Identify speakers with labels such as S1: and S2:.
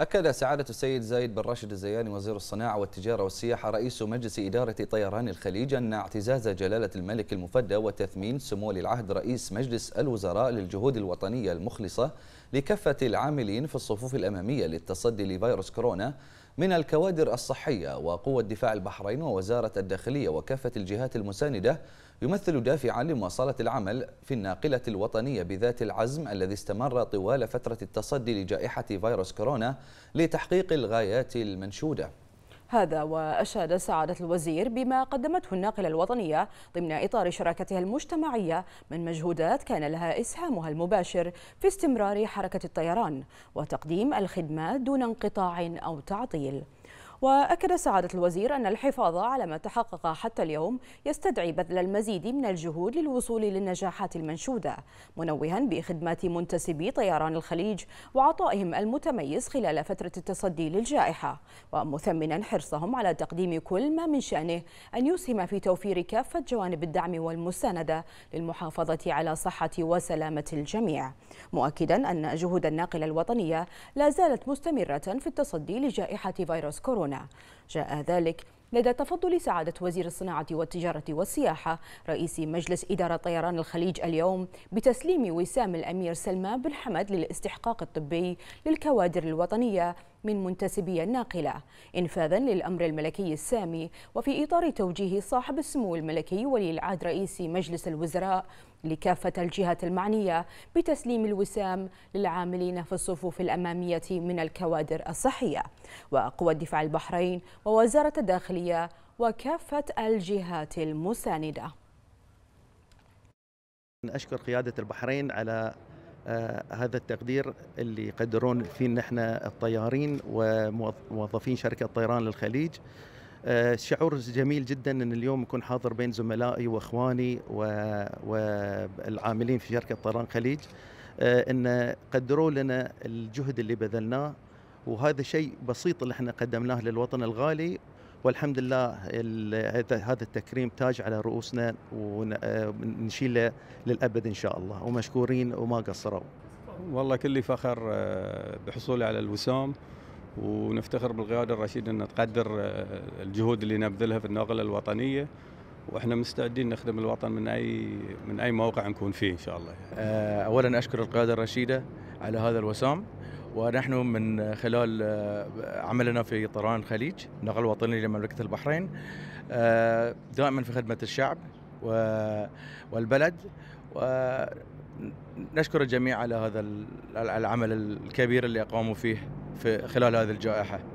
S1: أكد سعادة السيد زايد بن راشد الزياني وزير الصناعة والتجارة والسياحة رئيس مجلس إدارة طيران الخليج أن اعتزاز جلالة الملك المفدى وتثمين سمو العهد رئيس مجلس الوزراء للجهود الوطنية المخلصة لكافة العاملين في الصفوف الأمامية للتصدي لفيروس كورونا من الكوادر الصحية وقوة دفاع البحرين ووزارة الداخلية وكافة الجهات المساندة يمثل دافعا لمواصلة العمل في الناقلة الوطنية بذات العزم الذي استمر طوال فترة التصدي لجائحة فيروس كورونا لتحقيق الغايات المنشوده
S2: هذا وأشاد سعادة الوزير بما قدمته الناقلة الوطنية ضمن إطار شراكتها المجتمعية من مجهودات كان لها إسهامها المباشر في استمرار حركة الطيران وتقديم الخدمات دون انقطاع أو تعطيل وأكد سعادة الوزير أن الحفاظ على ما تحقق حتى اليوم يستدعي بذل المزيد من الجهود للوصول للنجاحات المنشودة منوها بخدمات منتسبي طيران الخليج وعطائهم المتميز خلال فترة التصدي للجائحة ومثمنا حرصهم على تقديم كل ما من شأنه أن يسهم في توفير كافة جوانب الدعم والمساندة للمحافظة على صحة وسلامة الجميع مؤكدا أن جهود الناقلة الوطنية لا زالت مستمرة في التصدي لجائحة فيروس كورونا هنا جاء ذلك لدى تفضل سعادة وزير الصناعة والتجارة والسياحة رئيس مجلس إدارة طيران الخليج اليوم بتسليم وسام الأمير سلمان بن حمد للاستحقاق الطبي للكوادر الوطنية من منتسبي الناقلة إنفاذا للأمر الملكي السامي وفي إطار توجيه صاحب السمو الملكي ولي العهد رئيس مجلس الوزراء لكافة الجهات المعنية بتسليم الوسام للعاملين في الصفوف الأمامية من الكوادر الصحية وقوى الدفاع البحرين ووزارة الداخلية وكافة الجهات المساندة
S3: أشكر قيادة البحرين على آه، هذا التقدير اللي يقدرون فيه نحن الطيارين وموظفين شركه طيران للخليج آه، شعور جميل جدا ان اليوم اكون حاضر بين زملائي واخواني والعاملين في شركه طيران خليج آه، ان قدروا لنا الجهد اللي بذلناه وهذا شيء بسيط اللي احنا قدمناه للوطن الغالي والحمد لله هذا التكريم تاج على رؤوسنا ونشيله آه، للابد ان شاء الله ومشكورين وما قصروا. والله كلي فخر آه، بحصولي على الوسام ونفتخر بالقياده الرشيده ان تقدر آه، الجهود اللي نبذلها في الناقله الوطنيه واحنا مستعدين نخدم الوطن من اي من اي موقع نكون فيه ان شاء الله. اولا اشكر القياده الرشيده على هذا الوسام ونحن من خلال آه، عملنا في طيران الخليج نقل وطني لمملكة البحرين آه، دائما في خدمة الشعب والبلد ونشكر الجميع على هذا العمل الكبير اللي قاموا فيه في خلال
S1: هذه الجائحة